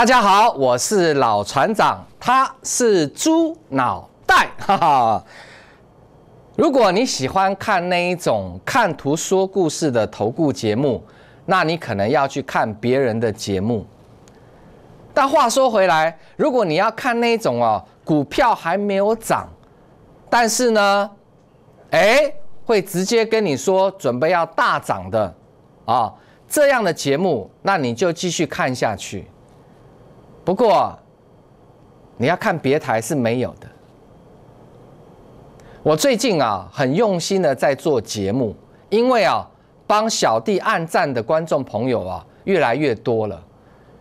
大家好，我是老船长，他是猪脑袋，哈哈。如果你喜欢看那一种看图说故事的投顾节目，那你可能要去看别人的节目。但话说回来，如果你要看那一种哦，股票还没有涨，但是呢，哎，会直接跟你说准备要大涨的啊，这样的节目，那你就继续看下去。不过，你要看别台是没有的。我最近啊，很用心的在做节目，因为啊，帮小弟按赞的观众朋友啊，越来越多了。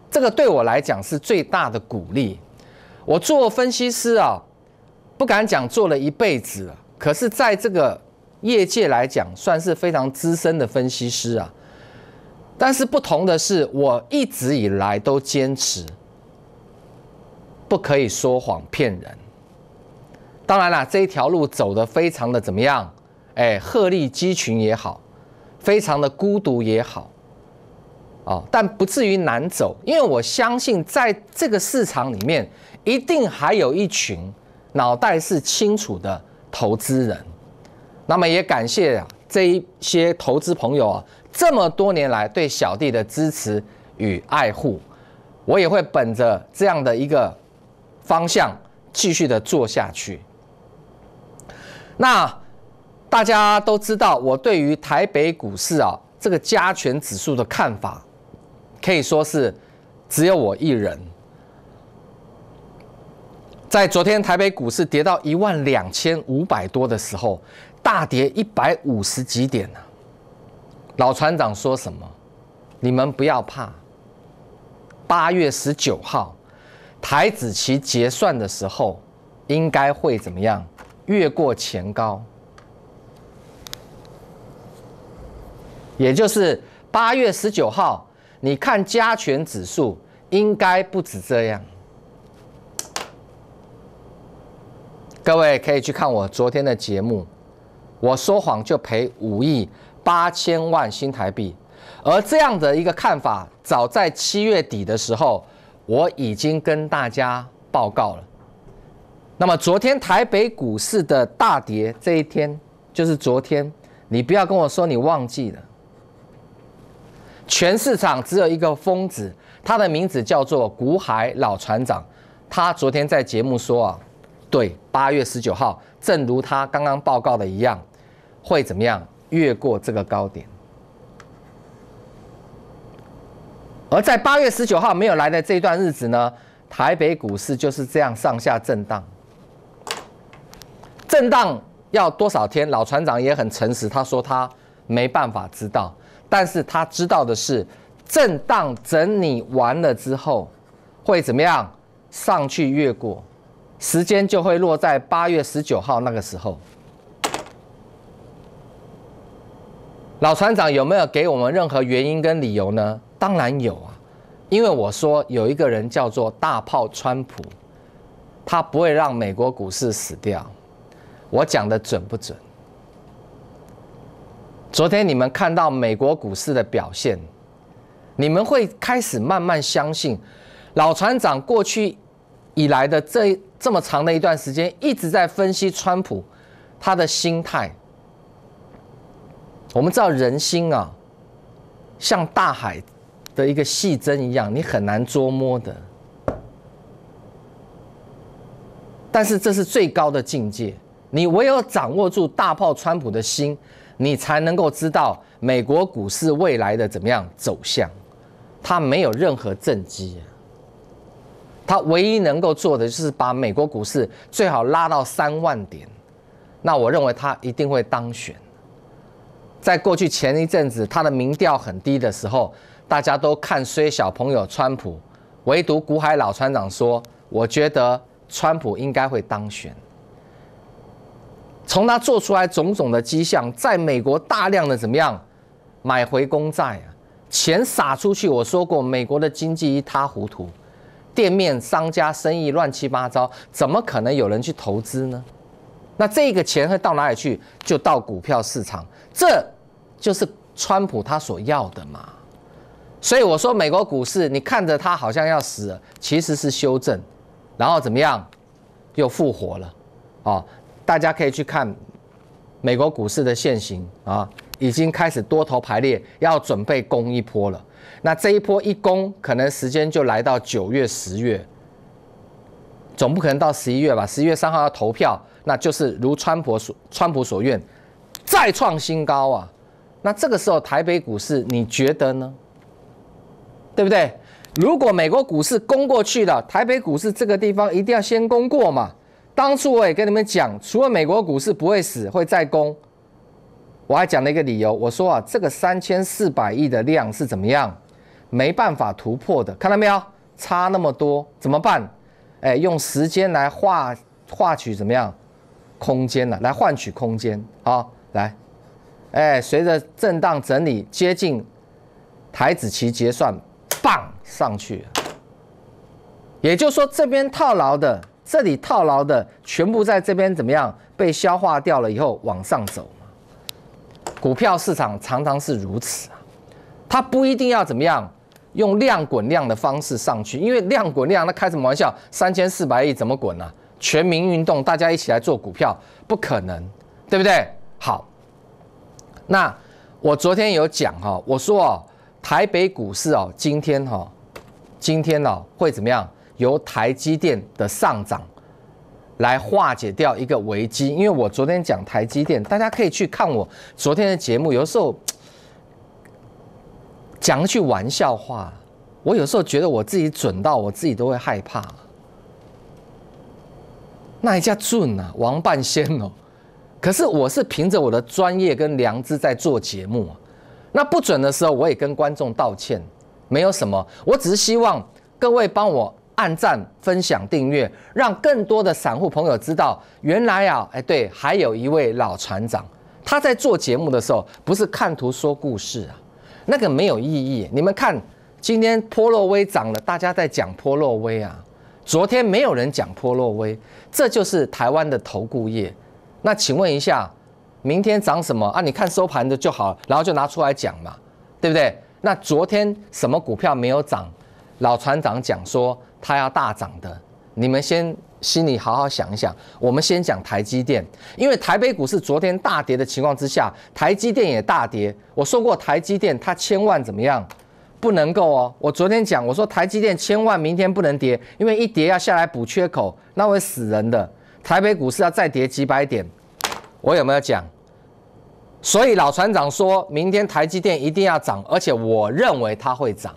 这个对我来讲是最大的鼓励。我做分析师啊，不敢讲做了一辈子，可是在这个业界来讲，算是非常资深的分析师啊。但是不同的是，我一直以来都坚持。不可以说谎骗人。当然了，这一条路走得非常的怎么样？哎，鹤立鸡群也好，非常的孤独也好，哦，但不至于难走，因为我相信在这个市场里面，一定还有一群脑袋是清楚的投资人。那么也感谢啊这一些投资朋友啊，这么多年来对小弟的支持与爱护，我也会本着这样的一个。方向继续的做下去。那大家都知道，我对于台北股市啊这个加权指数的看法，可以说是只有我一人。在昨天台北股市跌到一万两千五百多的时候，大跌一百五十几点呢？老船长说什么？你们不要怕。八月十九号。台子期结算的时候，应该会怎么样？越过前高，也就是八月十九号，你看加权指数应该不止这样。各位可以去看我昨天的节目，我说谎就赔五亿八千万新台币，而这样的一个看法，早在七月底的时候。我已经跟大家报告了。那么昨天台北股市的大跌，这一天就是昨天。你不要跟我说你忘记了。全市场只有一个疯子，他的名字叫做古海老船长。他昨天在节目说啊，对，八月十九号，正如他刚刚报告的一样，会怎么样越过这个高点？而在八月十九号没有来的这段日子呢，台北股市就是这样上下震荡，震荡要多少天？老船长也很诚实，他说他没办法知道，但是他知道的是，震荡整理完了之后会怎么样？上去越过，时间就会落在八月十九号那个时候。老船长有没有给我们任何原因跟理由呢？当然有啊，因为我说有一个人叫做大炮川普，他不会让美国股市死掉。我讲的准不准？昨天你们看到美国股市的表现，你们会开始慢慢相信老船长过去以来的这这么长的一段时间一直在分析川普他的心态。我们知道人心啊，像大海。的一个细针一样，你很难捉摸的。但是这是最高的境界。你唯有掌握住大炮川普的心，你才能够知道美国股市未来的怎么样走向。他没有任何政绩，他唯一能够做的就是把美国股市最好拉到三万点。那我认为他一定会当选。在过去前一阵子他的民调很低的时候。大家都看衰小朋友川普，唯独古海老船长说：“我觉得川普应该会当选。”从他做出来种种的迹象，在美国大量的怎么样买回公债啊，钱撒出去。我说过，美国的经济一塌糊涂，店面商家生意乱七八糟，怎么可能有人去投资呢？那这个钱会到哪里去？就到股票市场，这就是川普他所要的嘛。所以我说，美国股市你看着它好像要死了，其实是修正，然后怎么样，又复活了，啊，大家可以去看美国股市的现形啊，已经开始多头排列，要准备攻一波了。那这一波一攻，可能时间就来到九月、十月，总不可能到十一月吧？十一月三号要投票，那就是如川普所川普所愿，再创新高啊。那这个时候，台北股市，你觉得呢？对不对？如果美国股市攻过去了，台北股市这个地方一定要先攻过嘛。当初我也跟你们讲，除了美国股市不会死，会再攻。我还讲了一个理由，我说啊，这个三千四百亿的量是怎么样，没办法突破的。看到没有？差那么多怎么办？哎，用时间来换换取怎么样空间呢？来换取空间啊！来，哎，随着震荡整理接近台子期结算。上去，也就是说，这边套牢的，这里套牢的，全部在这边怎么样被消化掉了以后，往上走嘛？股票市场常常是如此啊，它不一定要怎么样用量滚量的方式上去，因为量滚量那开什么玩笑？三千四百亿怎么滚呢？全民运动，大家一起来做股票，不可能，对不对？好，那我昨天有讲哈，我说哦，台北股市哦，今天哈。今天呢，会怎么样？由台积电的上涨来化解掉一个危机。因为我昨天讲台积电，大家可以去看我昨天的节目。有时候讲一句玩笑话，我有时候觉得我自己准到我自己都会害怕，那一家准啊？王半仙哦！可是我是凭着我的专业跟良知在做节目，那不准的时候，我也跟观众道歉。没有什么，我只是希望各位帮我按赞、分享、订阅，让更多的散户朋友知道，原来啊，哎对，还有一位老船长，他在做节目的时候不是看图说故事啊，那个没有意义。你们看，今天坡洛威涨了，大家在讲坡洛威啊，昨天没有人讲坡洛威，这就是台湾的投顾业。那请问一下，明天涨什么啊？你看收盘的就好，然后就拿出来讲嘛，对不对？那昨天什么股票没有涨？老船长讲说它要大涨的，你们先心里好好想一想。我们先讲台积电，因为台北股市昨天大跌的情况之下，台积电也大跌。我说过台积电它千万怎么样，不能够哦。我昨天讲我说台积电千万明天不能跌，因为一跌要下来补缺口，那会死人的。台北股市要再跌几百点，我有没有讲？所以老船长说明天台积电一定要涨，而且我认为它会涨。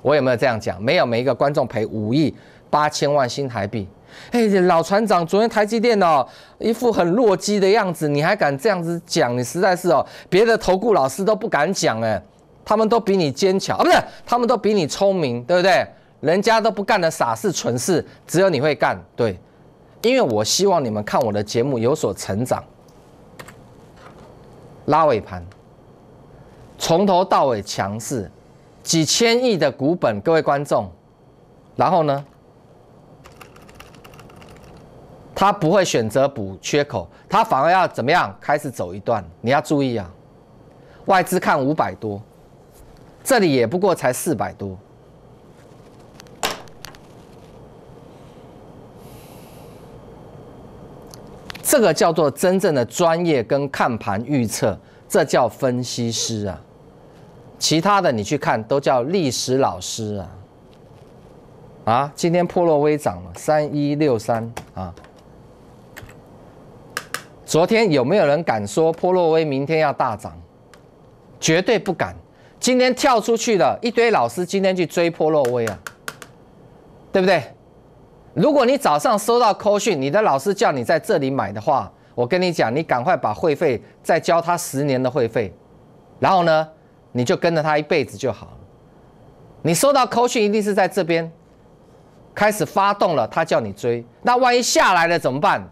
我有没有这样讲？没有，每一个观众赔五亿八千万新台币。哎，老船长，昨天台积电哦，一副很弱鸡的样子，你还敢这样子讲？你实在是哦，别的投顾老师都不敢讲哎，他们都比你坚强啊，不是？他们都比你聪明，对不对？人家都不干的傻事蠢事，只有你会干。对，因为我希望你们看我的节目有所成长。拉尾盘，从头到尾强势，几千亿的股本，各位观众，然后呢，他不会选择补缺口，他反而要怎么样？开始走一段，你要注意啊，外资看五百多，这里也不过才四百多。这个叫做真正的专业跟看盘预测，这叫分析师啊。其他的你去看都叫历史老师啊。啊，今天破洛微涨了三一六三啊。昨天有没有人敢说破洛威明天要大涨？绝对不敢。今天跳出去的一堆老师今天去追破洛威啊，对不对？如果你早上收到课讯，你的老师叫你在这里买的话，我跟你讲，你赶快把会费再交他十年的会费，然后呢，你就跟着他一辈子就好了。你收到课讯一定是在这边开始发动了，他叫你追，那万一下来了怎么办？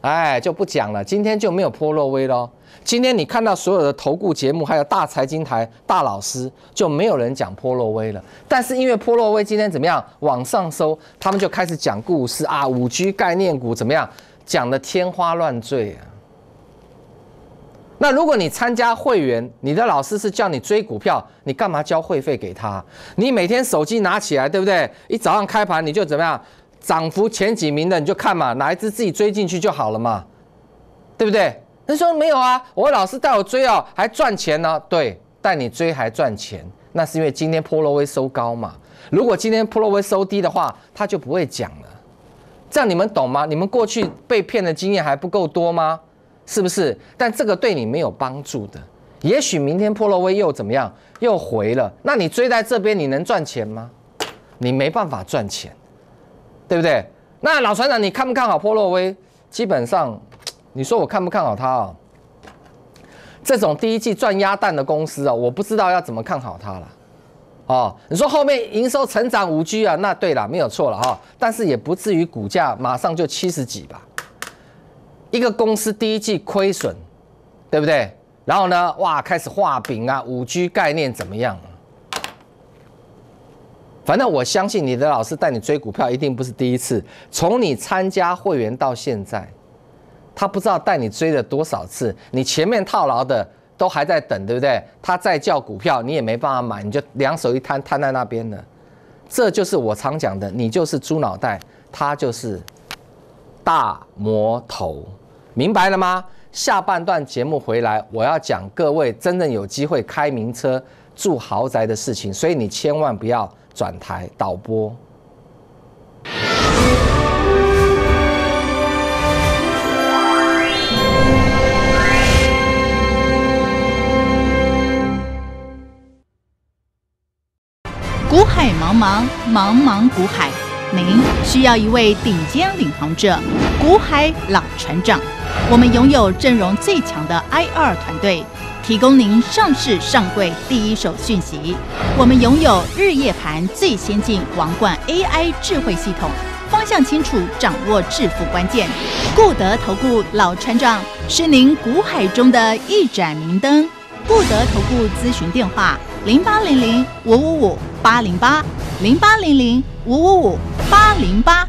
哎，就不讲了。今天就没有波洛威喽。今天你看到所有的投顾节目，还有大财经台大老师，就没有人讲波洛威了。但是因为波洛威今天怎么样往上收，他们就开始讲故事啊，五 G 概念股怎么样，讲的天花乱坠啊。那如果你参加会员，你的老师是叫你追股票，你干嘛交会费给他？你每天手机拿起来，对不对？一早上开盘你就怎么样？涨幅前几名的你就看嘛，哪一只自己追进去就好了嘛，对不对？他说没有啊，我老师带我追哦，还赚钱呢。对，带你追还赚钱，那是因为今天普洛威收高嘛。如果今天普洛威收低的话，他就不会讲了。这样你们懂吗？你们过去被骗的经验还不够多吗？是不是？但这个对你没有帮助的。也许明天普洛威又怎么样，又回了，那你追在这边你能赚钱吗？你没办法赚钱。对不对？那老船长，你看不看好波洛威？基本上，你说我看不看好它啊？这种第一季赚鸭蛋的公司啊，我不知道要怎么看好它了。哦，你说后面营收成长五 G 啊？那对了，没有错了哈。但是也不至于股价马上就七十几吧？一个公司第一季亏损，对不对？然后呢？哇，开始画饼啊？五 G 概念怎么样？反正我相信你的老师带你追股票一定不是第一次。从你参加会员到现在，他不知道带你追了多少次。你前面套牢的都还在等，对不对？他再叫股票，你也没办法买，你就两手一摊摊在那边了。这就是我常讲的，你就是猪脑袋，他就是大魔头，明白了吗？下半段节目回来，我要讲各位真正有机会开名车、住豪宅的事情，所以你千万不要。转台导播，古海茫茫，茫茫古海，您需要一位顶尖领航者，古海老船长。我们拥有阵容最强的 I 二团队。提供您上市上柜第一手讯息，我们拥有日夜盘最先进王冠 AI 智慧系统，方向清楚，掌握致富关键。固德投顾老船长是您股海中的一盏明灯，固德投顾咨询电话：零八零零五五五八零八零八零零五五五八零八。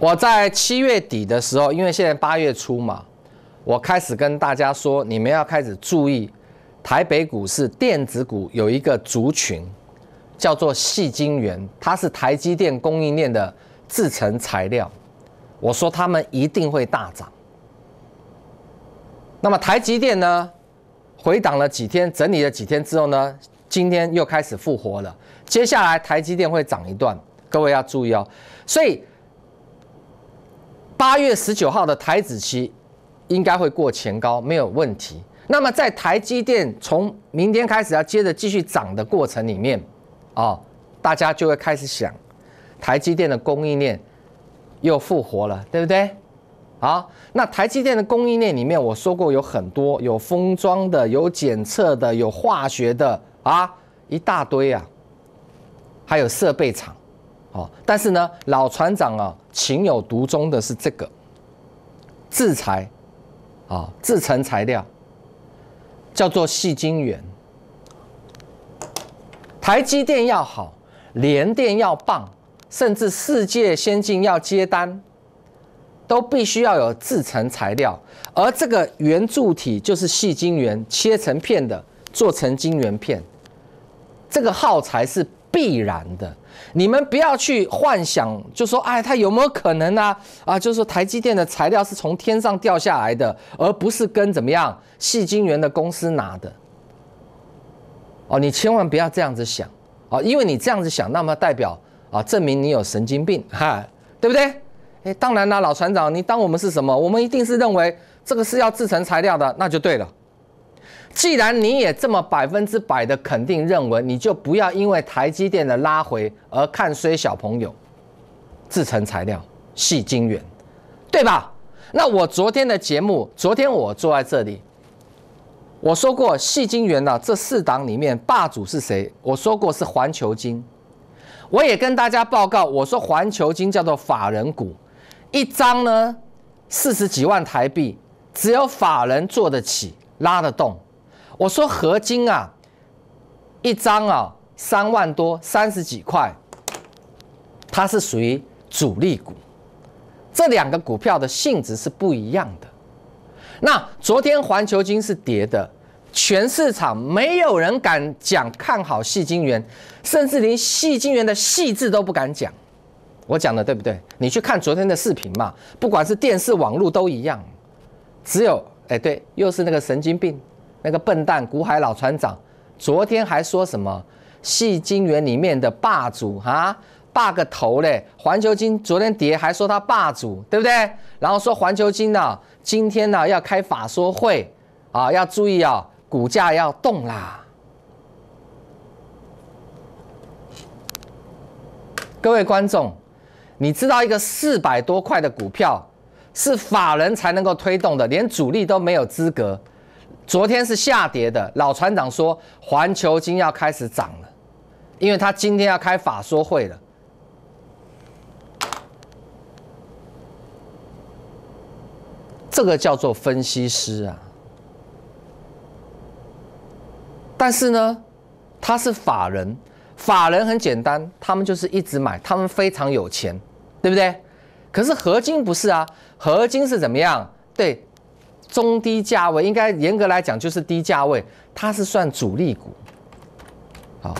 我在七月底的时候，因为现在八月初嘛，我开始跟大家说，你们要开始注意台北股市电子股有一个族群，叫做细晶圆，它是台积电供应链的制成材料。我说他们一定会大涨。那么台积电呢，回档了几天，整理了几天之后呢，今天又开始复活了。接下来台积电会涨一段，各位要注意哦。所以。八月十九号的台子期应该会过前高，没有问题。那么在台积电从明天开始要接着继续涨的过程里面，哦，大家就会开始想，台积电的供应链又复活了，对不对？好，那台积电的供应链里面，我说过有很多，有封装的，有检测的，有化学的，啊，一大堆啊，还有设备厂。哦，但是呢，老船长啊，情有独钟的是这个，制材，啊，制成材料叫做细晶圆。台积电要好，联电要棒，甚至世界先进要接单，都必须要有制成材料。而这个圆柱体就是细晶圆，切成片的，做成晶圆片，这个耗材是必然的。你们不要去幻想，就说哎，他有没有可能呢？啊，就是说台积电的材料是从天上掉下来的，而不是跟怎么样细晶圆的公司拿的。哦，你千万不要这样子想，哦，因为你这样子想，那么代表啊，证明你有神经病哈，对不对？哎，当然了，老船长，你当我们是什么？我们一定是认为这个是要制成材料的，那就对了。既然你也这么百分之百的肯定认为，你就不要因为台积电的拉回而看衰小朋友。制成材料细晶圆，对吧？那我昨天的节目，昨天我坐在这里，我说过细晶圆呢这四档里面霸主是谁？我说过是环球金，我也跟大家报告，我说环球金叫做法人股，一张呢四十几万台币，只有法人做得起，拉得动。我说合金啊，一张啊三万多三十几块，它是属于主力股。这两个股票的性质是不一样的。那昨天环球金是跌的，全市场没有人敢讲看好细金源，甚至连细金源的细字都不敢讲。我讲的对不对？你去看昨天的视频嘛，不管是电视、网络都一样。只有哎对，又是那个神经病。那个笨蛋古海老船长，昨天还说什么戏精园里面的霸主啊霸个头嘞！环球金昨天跌还说他霸主，对不对？然后说环球金呢，今天呢要开法说会啊，要注意啊，股价要动啦！各位观众，你知道一个四百多块的股票是法人才能够推动的，连主力都没有资格。昨天是下跌的。老船长说，环球金要开始涨了，因为他今天要开法说会了。这个叫做分析师啊。但是呢，他是法人，法人很简单，他们就是一直买，他们非常有钱，对不对？可是合金不是啊，合金是怎么样？对。中低价位应该严格来讲就是低价位，它是算主力股。好，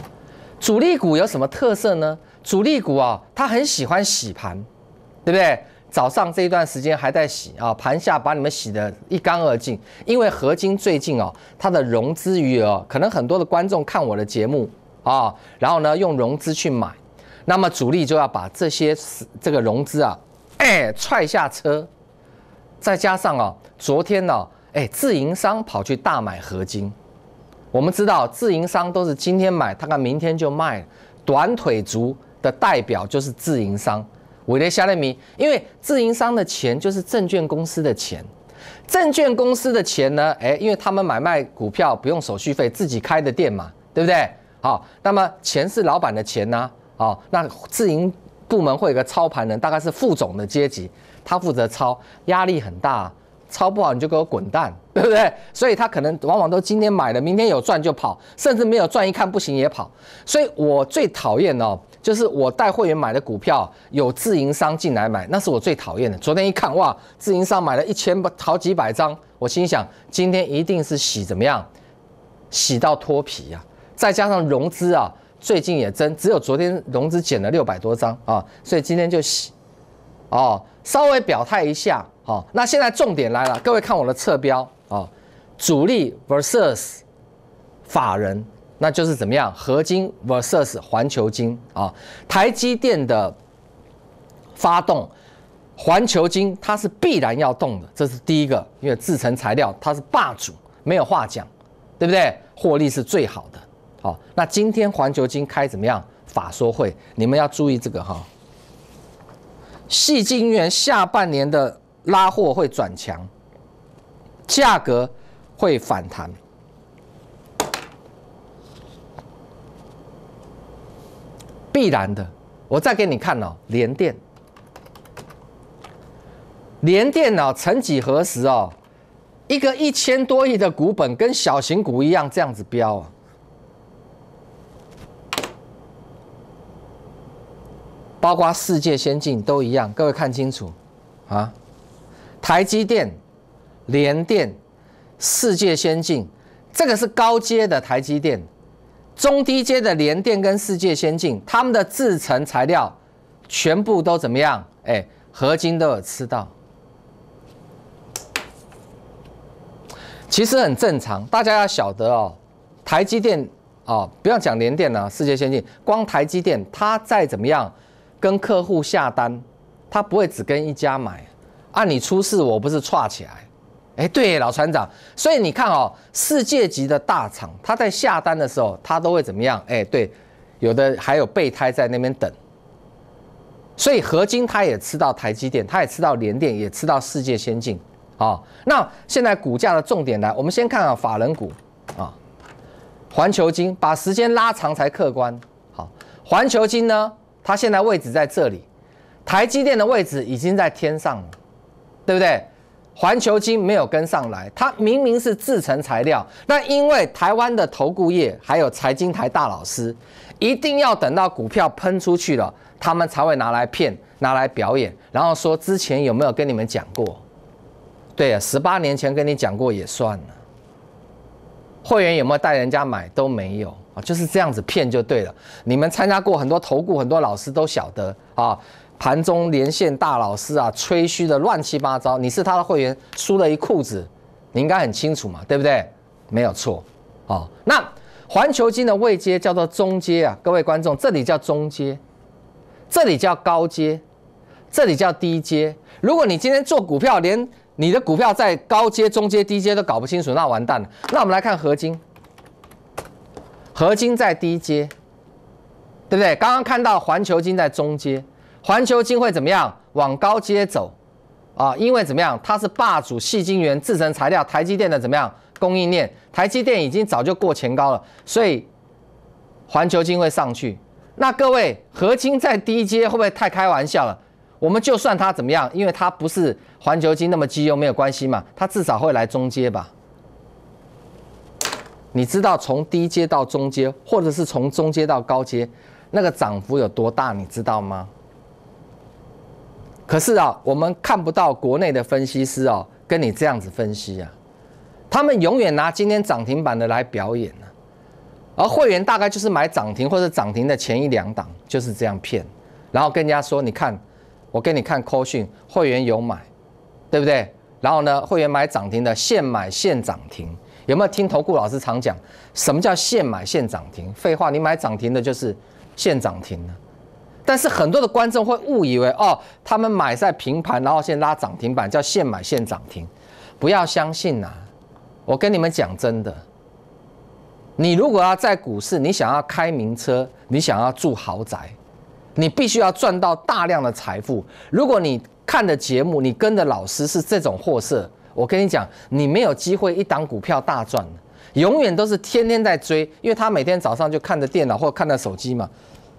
主力股有什么特色呢？主力股啊，它很喜欢洗盘，对不对？早上这一段时间还在洗啊，盘下把你们洗的一干二净。因为合金最近哦，它的融资余额可能很多的观众看我的节目啊，然后呢用融资去买，那么主力就要把这些这个融资啊，哎踹下车。再加上啊，昨天呢，哎，自营商跑去大买合金。我们知道自营商都是今天买，大概明天就卖。短腿族的代表就是自营商。我的夏列米，因为自营商的钱就是证券公司的钱，证券公司的钱呢，哎，因为他们买卖股票不用手续费，自己开的店嘛，对不对？好，那么钱是老板的钱呐。哦，那自营部门会有个操盘人，大概是副总的阶级。他负责抄，压力很大，抄不好你就给我滚蛋，对不对？所以他可能往往都今天买了，明天有赚就跑，甚至没有赚一看不行也跑。所以我最讨厌哦，就是我带会员买的股票有自营商进来买，那是我最讨厌的。昨天一看哇，自营商买了一千好几百张，我心想今天一定是洗怎么样，洗到脱皮呀。再加上融资啊，最近也增，只有昨天融资减了六百多张啊，所以今天就洗哦。稍微表态一下，好，那现在重点来了，各位看我的侧标啊，主力 versus 法人，那就是怎么样？合金 versus 环球金啊，台积电的发动，环球金它是必然要动的，这是第一个，因为制成材料它是霸主，没有话讲，对不对？获利是最好的，好，那今天环球金开怎么样？法说会，你们要注意这个哈。系晶元下半年的拉货会转强，价格会反弹，必然的。我再给你看哦，联电，联电脑曾几何时哦，一个一千多亿的股本跟小型股一样这样子飙啊！包括世界先进都一样，各位看清楚，啊，台积电、联电、世界先进，这个是高阶的台积电，中低阶的联电跟世界先进，他们的制程材料全部都怎么样？哎，合金都有吃到，其实很正常。大家要晓得哦，台积电哦，不要讲联电了，世界先进，光台积电它再怎么样。跟客户下单，他不会只跟一家买啊！你出事，我不是串起来？哎，对，老船长，所以你看哦，世界级的大厂，他在下单的时候，他都会怎么样？哎，对，有的还有备胎在那边等。所以合金他也吃到台积电，他也吃到联电，也吃到世界先进啊。那现在股价的重点来，我们先看啊，法人股啊，环球金，把时间拉长才客观。好，环球金呢？它现在位置在这里，台积电的位置已经在天上了，对不对？环球金没有跟上来，它明明是制成材料。那因为台湾的投顾业还有财经台大老师，一定要等到股票喷出去了，他们才会拿来骗、拿来表演，然后说之前有没有跟你们讲过？对啊，十八年前跟你讲过也算了，会员有没有带人家买都没有。啊，就是这样子骗就对了。你们参加过很多投顾，很多老师都晓得啊。盘中连线大老师啊，吹嘘的乱七八糟。你是他的会员，输了一裤子，你应该很清楚嘛，对不对？没有错。啊，那环球金的位阶叫做中阶啊，各位观众，这里叫中阶，这里叫高阶，这里叫低阶。如果你今天做股票，连你的股票在高阶、中阶、低阶都搞不清楚，那完蛋了。那我们来看合金。合金在低阶，对不对？刚刚看到环球金在中阶，环球金会怎么样？往高阶走啊？因为怎么样？它是霸主，细金源制成材料，台积电的怎么样供应链？台积电已经早就过前高了，所以环球金会上去。那各位，合金在低阶会不会太开玩笑了？我们就算它怎么样，因为它不是环球金那么基优，没有关系嘛。它至少会来中阶吧。你知道从低阶到中阶，或者是从中阶到高阶，那个涨幅有多大？你知道吗？可是啊，我们看不到国内的分析师哦，跟你这样子分析啊，他们永远拿今天涨停板的来表演呢。而会员大概就是买涨停或者涨停的前一两档，就是这样骗，然后跟人家说：“你看，我给你看科讯会员有买，对不对？”然后呢，会员买涨停的，现买现涨停。有没有听投顾老师常讲什么叫现买现涨停？废话，你买涨停的就是现涨停的。但是很多的观众会误以为哦，他们买在平盘，然后现拉涨停板叫现买现涨停，不要相信呐！我跟你们讲真的，你如果要在股市，你想要开名车，你想要住豪宅，你必须要赚到大量的财富。如果你看的节目，你跟的老师是这种货色。我跟你讲，你没有机会一档股票大赚，永远都是天天在追，因为他每天早上就看着电脑或看着手机嘛，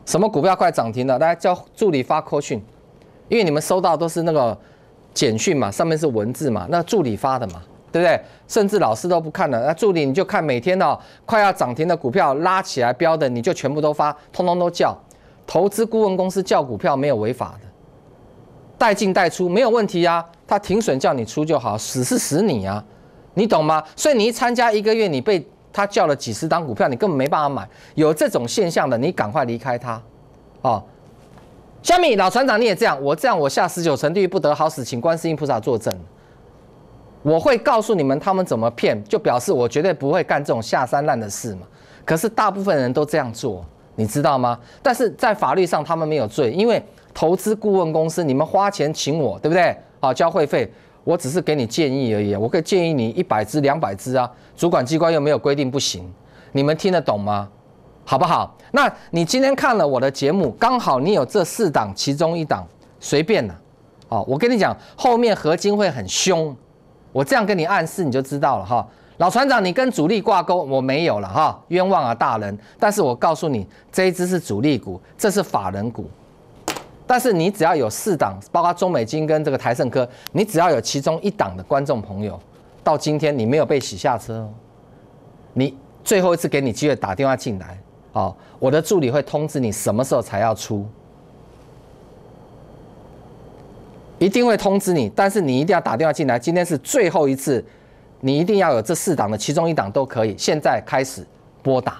什么股票快涨停了，大家叫助理发 call 讯，因为你们收到都是那个简讯嘛，上面是文字嘛，那助理发的嘛，对不对？甚至老师都不看了，那助理你就看每天哦，快要涨停的股票拉起来标的，你就全部都发，通通都叫。投资顾问公司叫股票没有违法的，带进带出没有问题啊。他停损叫你出就好，死是死你啊，你懂吗？所以你一参加一个月，你被他叫了几十张股票，你根本没办法买。有这种现象的，你赶快离开他，啊！小米老船长你也这样，我这样我下十九层地狱不得好死，请观世音菩萨作证，我会告诉你们他们怎么骗，就表示我绝对不会干这种下三滥的事嘛。可是大部分人都这样做，你知道吗？但是在法律上他们没有罪，因为投资顾问公司你们花钱请我，对不对？好，交会费，我只是给你建议而已。我可以建议你一百只、两百只啊。主管机关又没有规定不行，你们听得懂吗？好不好？那你今天看了我的节目，刚好你有这四档其中一档，随便了。哦，我跟你讲，后面合金会很凶，我这样跟你暗示你就知道了哈。老船长，你跟主力挂钩，我没有了哈，冤枉啊大人。但是我告诉你，这一只是主力股，这是法人股。但是你只要有四档，包括中美金跟这个台盛科，你只要有其中一档的观众朋友，到今天你没有被洗下车哦，你最后一次给你机会打电话进来哦，我的助理会通知你什么时候才要出，一定会通知你，但是你一定要打电话进来，今天是最后一次，你一定要有这四档的其中一档都可以，现在开始拨打。